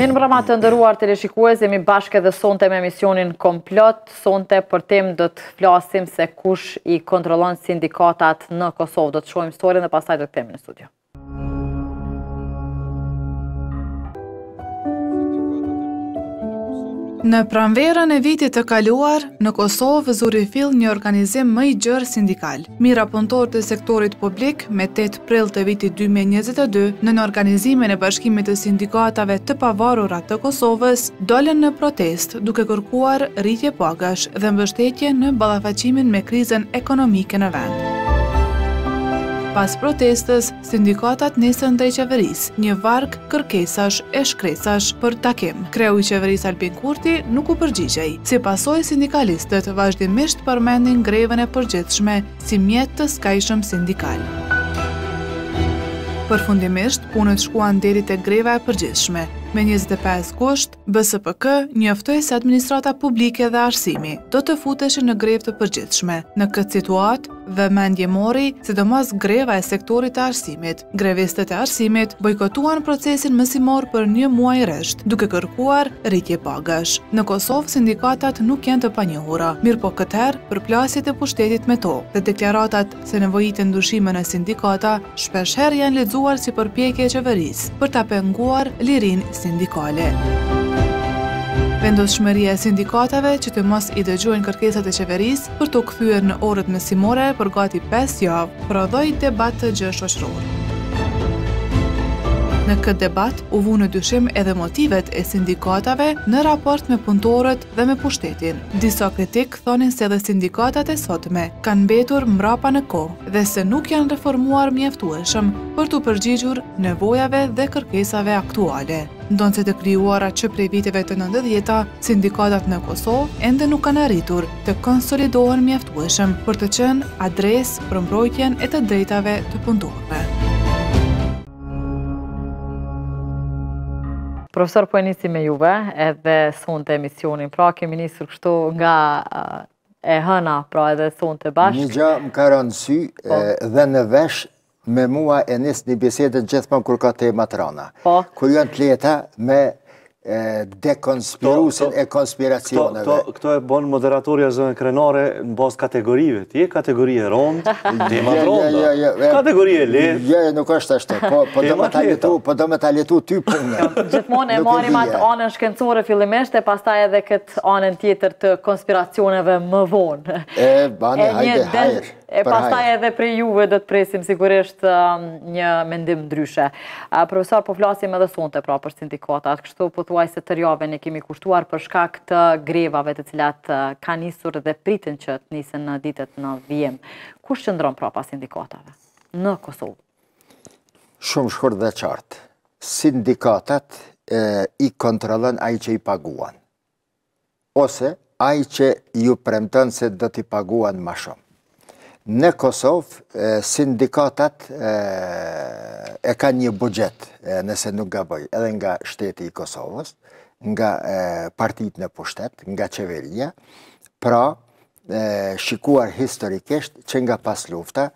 Mi në mërëma të ndëruar të leshikues, jemi bashke dhe sonte me emisionin komplot, sonte për tim do të flasim se kush i kontrolon sindikatat në Kosovë. Do të shojmë storin dhe pasaj do të temi në studio. Në pranverën e vitit të kaluar, në Kosovë zuri fill një organizim më i gjërë sindikal. Mira pëntor të sektorit publik me 8 prill të vitit 2022 në në organizime në bashkimit të sindikatave të pavarura të Kosovës dolen në protest duke kërkuar rritje pagash dhe mbështetje në balafacimin me krizen ekonomike në vendë. Pas protestës, sindikatat nisë në drejtë qeverisë, një varkë kërkesash e shkresash për takim. Kreu i qeverisë Alpin Kurti nuk u përgjigjej, si pasoj sindikalistët vazhdimisht përmendin greven e përgjithshme si mjetë të skajshëm sindikal. Përfundimisht, punët shkuan deri të greve e përgjithshme, Me 25 kusht, BSPK njëftoj se administrata publike dhe arsimi do të futeshe në grev të përgjithshme. Në këtë situatë, dhe mendje mori, si do mas greva e sektorit të arsimit. Grevistet e arsimit bojkotuan procesin mësimor për një muaj resht, duke kërkuar rritje pagash. Në Kosovë, sindikatat nuk jenë të panjohura, mirë po këter për plasit e pushtetit me to, dhe deklaratat se nevojit e ndushime në sindikata shpesher janë lidzuar si përpjekje qeveris, për ta penguar lirin sindikale. Vendoshmëria e sindikatave që të mos i dëgjojnë kërkesat e qeverisë për të kthyer në orët mesimore për gati 5 javë, prodhoi debat të gjë shoqëror. Në këtë debat u vu në dyshim edhe motivet e sindikatave në raport me punëtorët dhe me pushtetin. Disa kritikë thonin se dhe sindikatat e sotme kanë betur mrapa në ko dhe se nuk janë reformuar mjeftueshëm për të përgjigjur nevojave dhe kërkesave aktuale. Ndonë se të kryuara që prej viteve të nëndëdhjeta, sindikatat në Kosovë endë nuk kanë arritur të konsolidohen mjeftueshëm për të qenë adres për mbrojtjen e të drejtave të punëtorëve. Profesor, po e nisi me juve, edhe sonë të emisionin, pra kemi nisur kështu nga e hëna, pra edhe sonë të bashkë. Një gja më ka rëndësy po. dhe në vesh me mua e nisë një bisedet gjithë më kërka tema të rana. Po. Kur janë të leta me dekonspirusin e konspiracioneve. Këto e bon moderatorja zënë krenare në bas kategorive. Ti e kategori e rondë, temat rondë, kategori e letë. nuk është ashtë, po, po, po do me taletu, po ty për Gjithmonë e marim atë anën shkencore fillimisht e pas ta edhe këtë anën tjetër të konspiracioneve më vonë. E, bani, hajde, hajde. E pastaj edhe prej juve dhe të presim sigurisht um, një mendim ndryshe. Profesor, po flasim edhe sonte pra për sindikatat, kështu po thuaj se të rjave në kemi kushtuar për shka këtë grevave të cilat uh, ka njësur dhe pritin që të njësën në ditet në vijem. Kushtë që ndronë pra pa sindikatave në Kosovë? Shumë shkur dhe qartë. Sindikatat i kontrolën aji që i paguan. Ose aji që ju premëtën se dhe t'i paguan ma shumë. Në Kosovë, sindikatat e ka një bugjet, nëse nuk gaboj, edhe nga shteti i Kosovës, nga partit në pushtet, nga qeverinja, pra shikuar historikisht që nga pas lufta,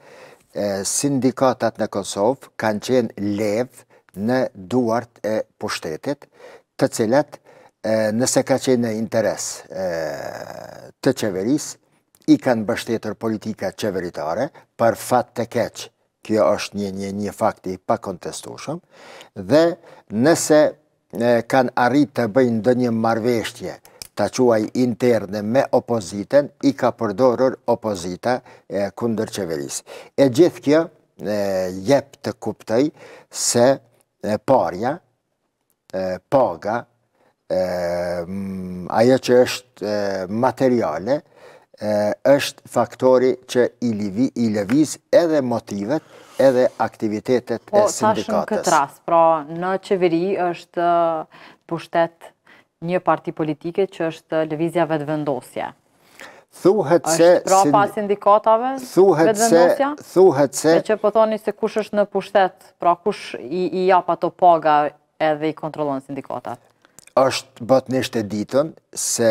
sindikatat në Kosovë kanë qenë lev në duart e pushtetit, të cilat nëse ka qenë në interes të qeverisë, i kanë bështetër politika qeveritare, për fat të keqë, kjo është një një një fakti pa kontestushëm, dhe nëse kanë arrit të bëjnë dë një marveshtje të quaj interne me opoziten, i ka përdorur opozita kunder qeverisë. E gjithë kjo jep të kuptaj se parja, paga, ajo që është materiale, është faktori që i, livi, i leviz edhe motivet, edhe aktivitetet e sindikatës. Po, këtë ras, pra në qeveri është pushtet një parti politike që është levizja vetë vendosje. Thuhet se... është pra pa sindikatave thuhet se, Thuhet se... E që po thoni se kush është në pushtet, pra kush i, i japa të paga edhe i kontrolon sindikatat? është bëtë njështë e ditën se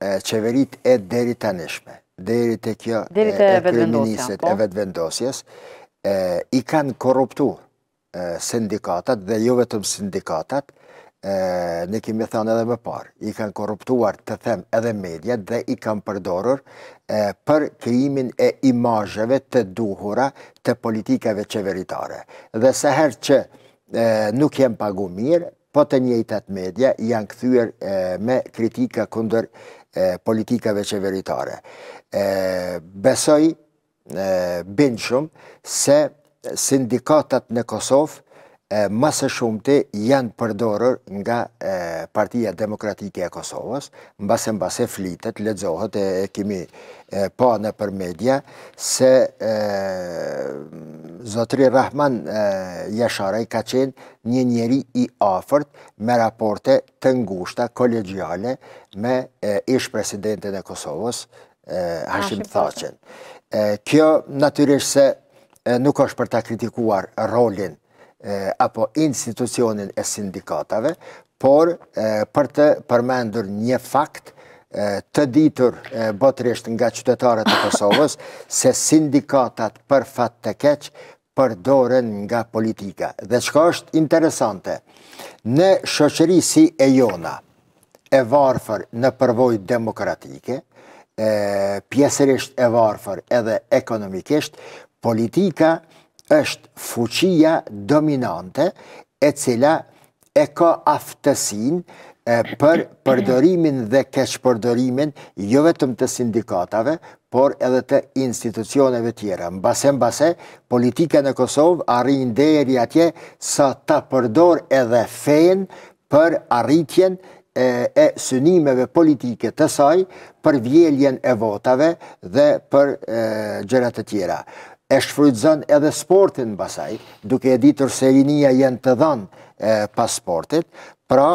qeverit e deri të nishme deri të kjo kriminiset e vetvendosjes po. i kanë korruptu sindikatat dhe jo vetëm sindikatat, në kemi thënë edhe më parë, i kanë korruptuar të them edhe mediat dhe i kanë përdorur për kërimin e imazheve të duhura të politikeve qeveritare. Dhe se her që nuk jenë pagu mirë, po të njëjtë atë media janë këthyër me kritika kunder e, politikave qeveritare. besoj e, shumë se sindikatat në Kosovë mëse shumëti janë përdorër nga partia demokratike e Kosovës, mbase mbase flitet, ledzohet e kimi pa në për media, se Zotri Rahman Jasharaj ka qenë një njeri i afert me raporte të ngushta kolegjale me ish presidentin e Kosovës, Hashim Thacin Kjo, natyrisht se nuk është për ta kritikuar rolin e apo institucionin e sindikatave, por për të përmendur një fakt të ditur botërisht nga qytetarët e Kosovës, se sindikatat për fat të keqë përdoren nga politika. Dhe qëka është interesante, në shoqëri si e jona, e varfër në përvojt demokratike, pjesërisht e varfër edhe ekonomikisht, politika është fuqia dominante e cila e ka aftësin për përdorimin dhe keqpërdorimin jo vetëm të sindikatave, por edhe të institucioneve tjera. Në base në base, politika në Kosovë arrinë deri atje sa ta përdor edhe fejnë për arritjen e synimeve politike të saj për vjeljen e votave dhe për gjërat të tjera e shfrydzën edhe sportin basaj, duke e ditur se rinia jenë të dhanë pas sportit, pra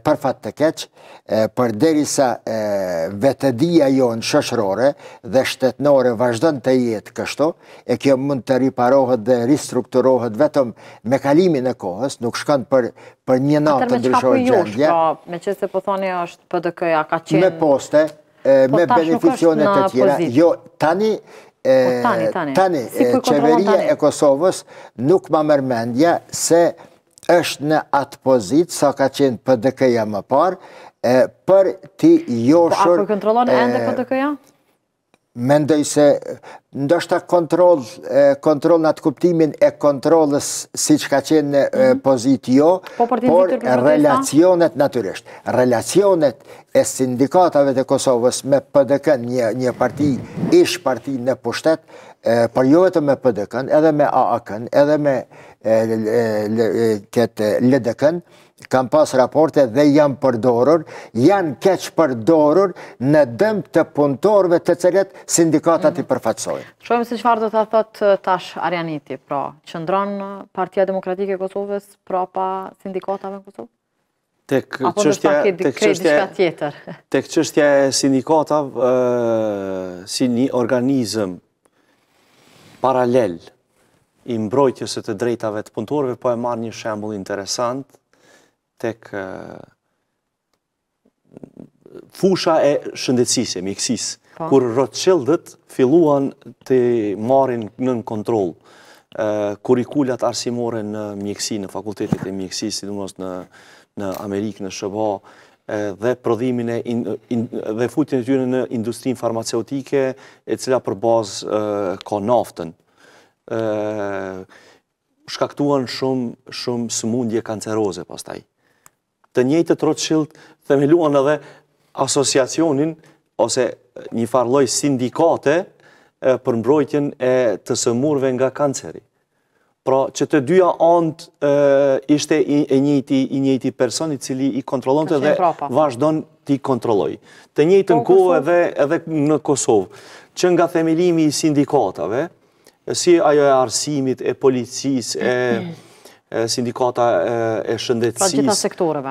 për fat të keq, për deri sa vetëdia jo në shëshrore dhe shtetnore vazhdo në të jetë kështo, e kjo mund të riparohet dhe ristrukturohet vetëm me kalimin e kohës, nuk shkën për një natë të ndryshojnë gjendje. Atër me qëka po thoni është PDK-ja ka qenë... Po me poste, me beneficionet të tjera, jo tani Tani, tani, qeveria e Kosovës nuk ma mërmendja se është në atë pozitë, sa ka qenë PDK-ja më parë, për ti po, joshur... A kontrolon e ndë PDK-ja Mendoj se ndoshta kontroll, kontroll në atë kuptimin e kontrolës si që ka qenë mhm. po, në jo, por relacionet naturisht, relacionet e sindikatave të Kosovës me PDK një parti, ish parti në pushtet, por jo vetë me PDK, edhe me AAK, edhe me këtë LDK, kam pas raporte dhe janë përdorur, janë keq përdorur në dëmë të punëtorve të cilet sindikatat i mhm. përfatsojë. Shkojmë se qëfar do të thot tash Arianiti, pra, qëndron Partia Demokratike Kosovës, pra pa sindikatave në Kosovë? Tek qështja... tjetër? Tek e sindikatav si një organizëm paralel i mbrojtjës e të drejtave të punëtorve, po e marrë një shembul interesantë, tek uh, fusha e shëndetësisë, e mjekësisë, po. kur Rothschildët filluan të marrin nën kontroll uh, kurrikulat arsimore në mjekësi në fakultetet e mjekësisë, sidomos në në Amerikë, në SBA, dhe prodhimin e in, in, dhe futjen e tyre në industrinë farmaceutike e cila për bazë uh, ka naftën. uh, shkaktuan shumë shumë sëmundje kanceroze pastaj të njëjtë të Rothschild themeluan edhe asociacionin ose një farloj sindikate për mbrojtjen e të sëmurve nga kanceri. Pra që të dyja antë ishte i njëjti, i njëjti personi cili i të dhe vazhdon të i kontroloj. Të njëjtë në po, kohë edhe, edhe në Kosovë. Që nga themelimi i sindikatave, si ajo e arsimit, e policis, e... Mm -hmm sindikata e shëndetsis, pra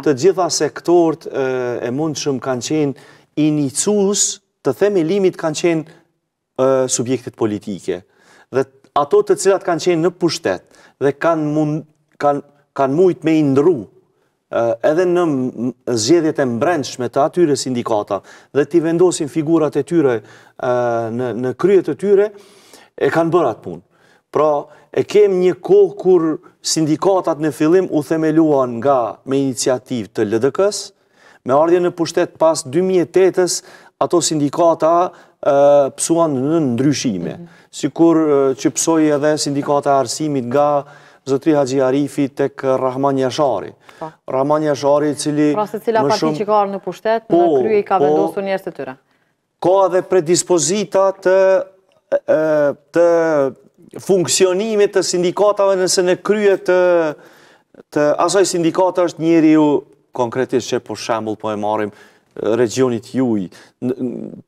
të gjitha sektorët e mund shumë kanë qenë inicus të theme limit kanë qenë subjektit politike. Dhe ato të cilat kanë qenë në pushtet dhe kanë mujt me indru edhe në zjedhjet e mbrenshme të atyre sindikata dhe t'i vendosin figurat e tyre në kryet e tyre, e kanë bërat punë. Pra, e kem një kohë kur sindikatat në fillim u themeluan nga me iniciativ të LDK-s, me ardhje në pushtet pas 2008 s ato sindikata pësuan në ndryshime. Si kur që pësoj edhe sindikata arsimit nga Zëtri Haji Arifi tek Rahman Jashari. Po. Rahman Jashari cili... Pra se cila parti që ka arë në pushtet, po, në kryi ka po. vendosu njështë të tyre. Ka edhe predispozita të funksionimit të sindikatave nëse në krye të, të asaj sindikata është njeri ju konkretisht që për shambull po e marim eh, regionit juj,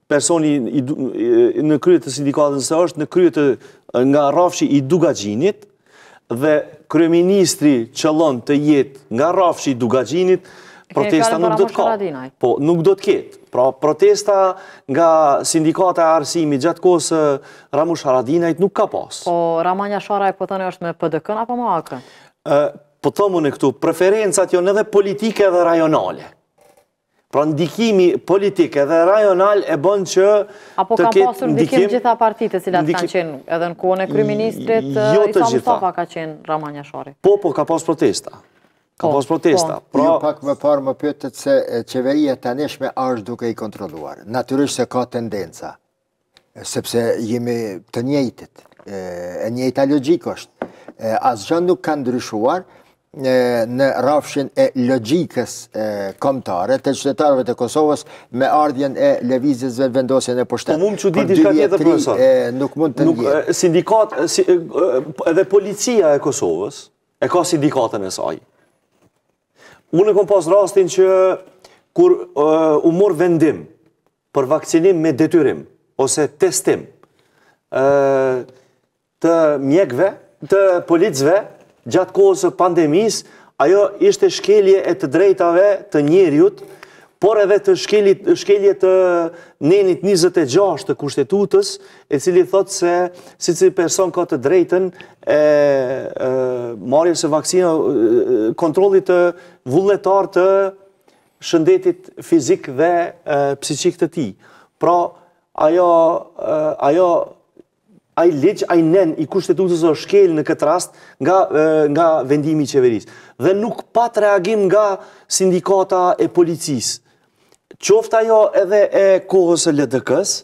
personi i, eh, në krye të sindikatë nëse është në krye të eh, nga rafshi i dugagjinit dhe kryeministri qëllon të jetë nga rafshi i dugagjinit, protesta nuk do të ka. Po, nuk do të ketë. Pra, protesta nga sindikata e arsimi gjatë kosë Ramush Haradinajt nuk ka pas. Po, Ramanja Shara po këtën është me pëdëkën apo më akën? Po, të mu në këtu, preferencat jo në dhe politike dhe rajonale. Pra, ndikimi politike dhe rajonale e bënë që... Apo kam pasur ndikim gjitha partite cilat kanë qenë edhe në kone kryministrit, jo i sa më sa ka qenë Ramanja Shari. Po, po, ka pasur protesta. Ka pos protesta. Pra, Ju pak më parë më pëtët se qeveria të neshme është duke i kontroluar. Natyrisht se ka tendenca, sepse jemi të njëjtit, e njëjta logik është. Asë gjë nuk kanë ndryshuar në rafshin e logikës komtare të qytetarëve të Kosovës me ardhjen e levizizve vendosjen e pushtet. Po mund që ditit ka të përësat. Nuk mund të njëtë. Sindikat, edhe policia e Kosovës, e ka sindikatën e sajë. Unë e kom pas rastin që kur u mor vendim për vakcinim me detyrim ose testim të mjekve, të policve gjatë kohës pandemis, ajo ishte shkelje e të drejtave të njerjut, por edhe të shkelje të nenit 26 të kushtetutës, e cili thotë se si cili person ka të drejten marjen se vakcina, kontrolit të vulletar të shëndetit fizik dhe psikik të ti. Pra, ajo, ajo, aj leq, aj nen i kushtetutës o shkel në këtë rast nga, nga vendimi qeveris. Dhe nuk pat reagim nga sindikata e policis. Qofta jo edhe e kohës e LDK-s,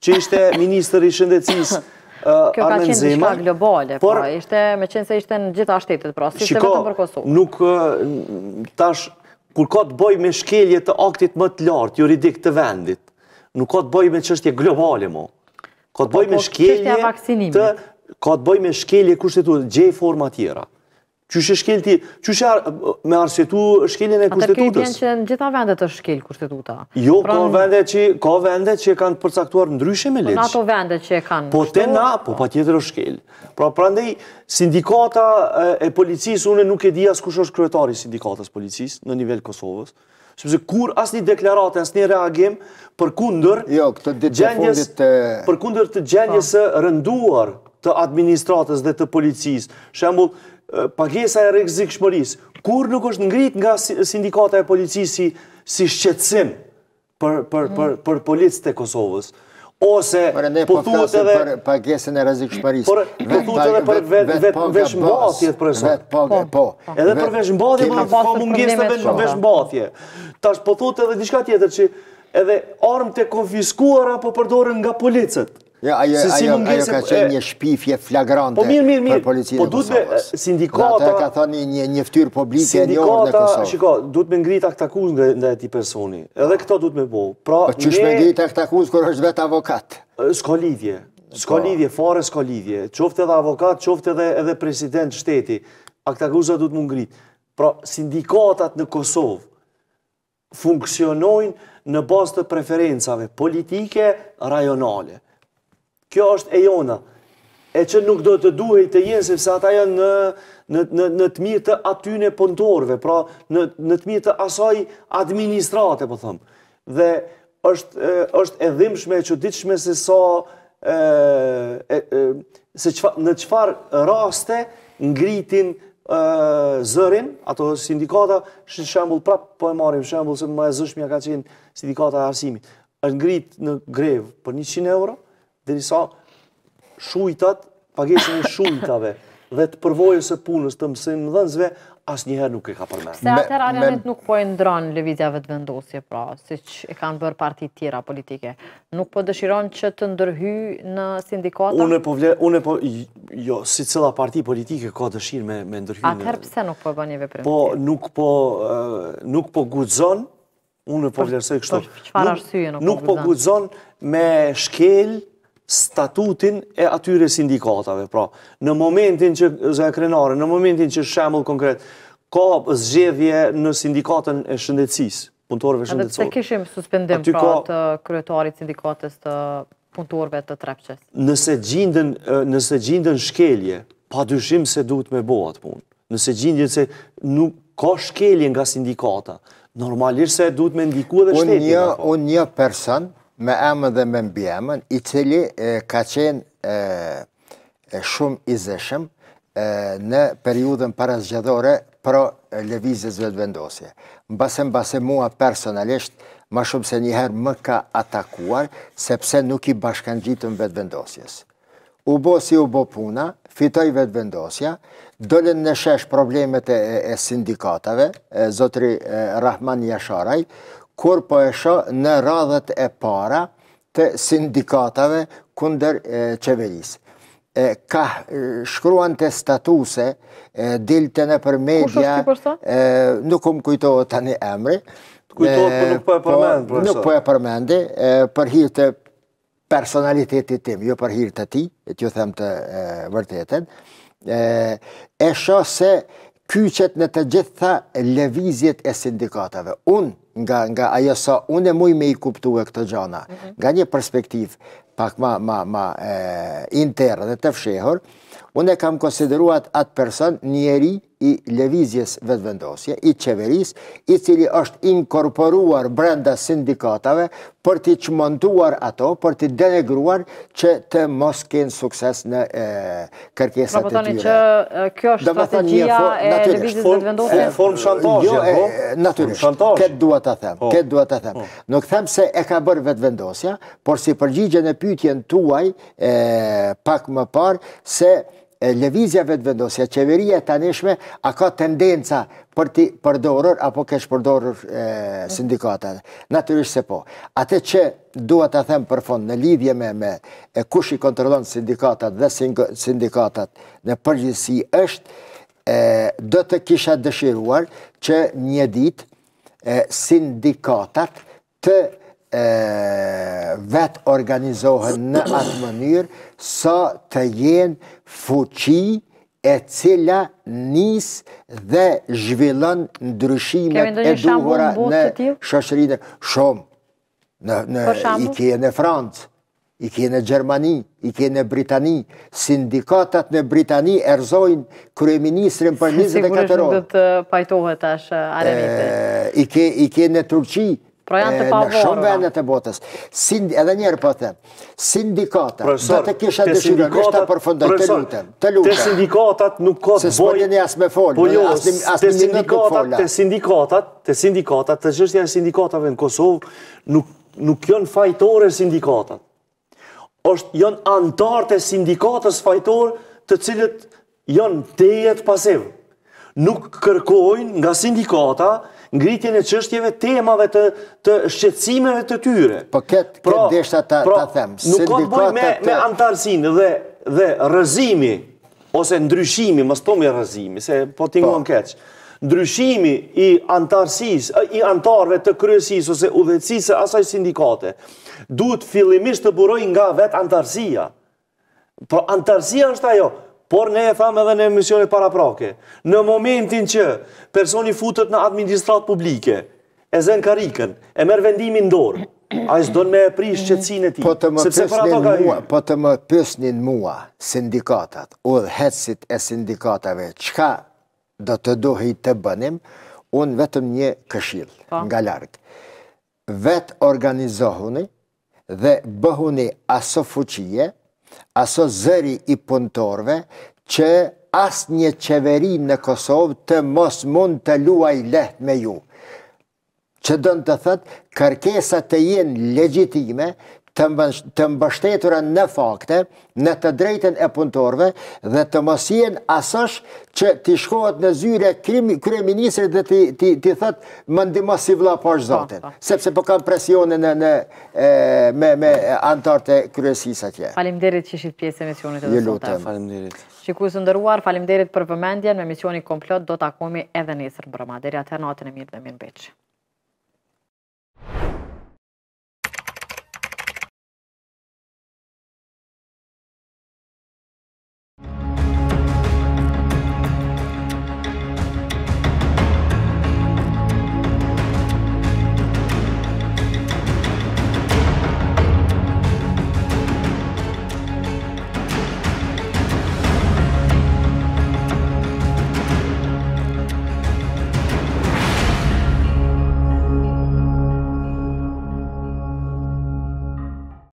që ishte Ministër i Shëndecis Kjo ka qenë një shkak globale, por pra, ishte me qenë se ishte në gjitha shtetit, pra, si se vetëm për Kosovë. Shiko, nuk tash, kur ka të boj me shkelje të aktit më të lartë, juridik të vendit, nuk ka të boj me qështje globale, mo. Ka të po, boj me po, shkelje të... Ka të boj me shkelje kushtetur gjej forma tjera që shë shkel ti, që me arsitu shkelin e kustitutës. Atër këtë jenë që në gjitha vendet të shkel kustituta. Jo, ka pra vendet që ka vendet që e kanë përcaktuar në ndryshe me leqë. Po ato vendet që e kanë... Po të na, po pa tjetër është shkel. Pra prandej, sindikata e policisë, une nuk e di as kush është kryetari sindikatas policisë në nivel Kosovës, sëpëse kur asë një deklarat as një reagim për kunder... Jo, këtë të Për po. të rënduar të administratës dhe të policisë. Shembol, pagesa e rekzik shmëris, kur nuk është ngrit nga sindikata e policisi si shqetsim mm. për policët e Kosovës, ose po thuët edhe... Për pagesën e rezik po thuët edhe për veç mbatje të presot. Po. Edhe për veç mbatje, për pasë mungjes të veç Tash po thuët edhe diçka tjetër që edhe armë të konfiskuara po përdorën nga policët, Ja, ajo, se si ajo, mungese, ajo ka po- qenë një shpifje flagrante po mirë, mirë, mirë, për policinë po Kosovës. Po duhet sindikata... ka thoni një, një ftyrë publike e një orë në Kosovë. Shiko, duhet me ngritë aktakuz nga, nga ti personi. Edhe këto duhet me bo. Pra, po qësh me ngritë aktakuz kër është vetë avokat? Sko lidhje. Sko po. lidhje, fare sko lidhje. Qoftë edhe avokat, qoftë edhe, edhe president shteti. Aktakuzat duhet me ngritë. Pra, sindikatat në Kosovë funksionojnë në bastë preferencave politike rajonale kjo është e jona, e që nuk do të duhej të jenë, sepse ata janë në, në, në, në të mirë të atyne pëndorve, pra në, në të mirë të asaj administrate, po thëmë. Dhe është, është e dhimshme, që ditëshme se sa, so, e, e, se qfa, në qëfar raste ngritin zërin, ato sindikata, shë shambull prapë, po e marim shambull, se më e zëshmja ka qenë sindikata e arsimit, është ngrit në grevë për 100 euro, dhe njësa, shujtat, pagesën e shujtave dhe të përvojës e punës të mësim dhënësve, asë njëherë nuk e ka përmenë. Se atër arjanit nuk po e ndronë levizjave të vendosje, pra, si që e kanë bërë parti tjera politike. Nuk po dëshiron që të ndërhy në sindikata? Unë e po vle... Unë e po... Jo, si cëla parti politike ka dëshirë me ndërhy... Atër pse nuk po e bënjeve prëmë? Po, nuk po... Nuk po gudzon... Unë e po vlerësoj kështu... Nuk po gudzon me shkelë statutin e atyre sindikatave. Pra, në momentin që, zë krenare, në momentin që shemull konkret, ka zgjedhje në sindikatën e shëndetsis, punëtorëve shëndetsorë. dhe të kishim suspendim pra të kryetarit sindikatës të punëtorëve të trepqes? Nëse gjindën, nëse gjindën shkelje, pa dyshim se duhet me bo atë punë. Nëse gjindën se nuk ka shkelje nga sindikata, normalisht se duhet me ndiku edhe shtetit. Unë një person, me emën dhe me mbi emën, i cili ka qenë shumë i zeshëm në periudën para zgjedhore pro levizjes vetvendosje. Mbase mbase mua personalisht ma shumë se njëherë herë më ka atakuar sepse nuk i bashkan gjitëm vetëvendosjes. U bo si u bo puna, fitoj vetvendosja, dolen në shesh problemet e, sindikatave, zotri Rahman Jasharaj, kur po e sho në radhët e para të sindikatave kunder qeverisë. Ka shkruan të statuse, dilte në për media, nuk um kujtohet të një emri, po po po, nuk po e përmendi, për hirtë të personalitetit tim, jo për hirtë të ti, e t'ju them të vërtetet, e shohë se kyqet në të gjitha levizjet e sindikatave. Unë nga, nga ajo sa unë e muj me i kuptu e këtë gjana, mhm. nga një perspektiv pak ma, ma, inter dhe të fshehur, unë e kam konsideruat atë person njeri, i levizjes vetëvendosje, i qeveris, i cili është inkorporuar brenda sindikatave për t'i qmontuar ato, për t'i denegruar që të mos kënë sukses në kërkesat pra po të tyre. Pra që kjo është strategia e levizjes vetëvendosje? Formë jo, shantajja, po. Naturisht, këtë duat të them, po. këtë duat të them. Nuk them se e ka bërë vetëvendosja, por si përgjigje në pytjen tuaj pak më parë, se Leviziave të vendosja, qeveria të anishme, a ka tendenca për të përdorur, apo kesh përdorur sindikatat? Naturisht se po. Ate që duhet të them për fond në lidhje me me kush i kontrolon sindikatat dhe sindikatat në përgjithsi është, do të kisha dëshiruar që një dit sindikatat të vetë organizohen në atë mënyrë, sa të jenë fuqi e cila nis dhe zhvillon ndryshimet e duhura në shoshërinë. Shumë, i kje në Francë, i kje në Gjermani, i kje në Britani, sindikatat në Britani erzojnë kryeministrin për 24 orë. Sigurisht në të pajtohet I kje në Turqi pra janë të pavorë. Në shumë vendet e botës, edhe njerë po të, sindikata, dhe të kisha dëshirë, në për përfëndoj të lutën, të lutën. Te sindikatat nuk ka të bojë, se s'pojnë një asme folë, te sindikatat, të gjështja e sindikatave në Kosovë, nuk janë fajtore sindikatat. Oshtë janë antarë të sindikatës fajtore të cilët janë tejet pasivë. Nuk kërkojnë nga sindikata, ngritjen e çështjeve temave të të të tyre. Po këtë pra, këtë pra, ta them, se nuk do të me me antarësinë dhe dhe ose ndryshimi, mos tomi rëzimi, se po, po. tingon pra. keq. Ndryshimi i antarësisë, i antarëve të kryesisë ose udhëtesisë e asaj sindikate duhet fillimisht të buroj nga vet antarësia. Po antarësia është ajo, Por ne e thamë edhe në emisionit para prake, në momentin që personi futët në administrat publike, e zënë karikën, e merë vendimin dorë, a i zdojnë me e prish qëtësin e ti. Po të më pësnin në po të më pësnin mua sindikatat, u dhe hetsit e sindikatave, qka do të dohi të bënim, unë vetëm një këshil po. nga largë. Vetë organizohuni dhe bëhuni aso fuqie, aso zëri i punëtorve, që asë një qeveri në Kosovë të mos mund të luaj leht me ju. Që dënë të thëtë, kërkesat të jenë legjitime, të mbështetura në fakte, në të drejten e punëtorve dhe të mosien asash që ti shkohet në zyre krye ministri dhe ti, ti, ti më ndimo si vla pash po, zotin, po. sepse po kam presionin në, në me, me antarët e kryesis atje. Falim derit që shqit pjesë e misionit edhe sotë. Falim derit. Shikus ndëruar, falim derit për vëmendjen me misioni komplot do të akomi edhe njësër brëma. Deri atër natën e mirë dhe mirë beqë.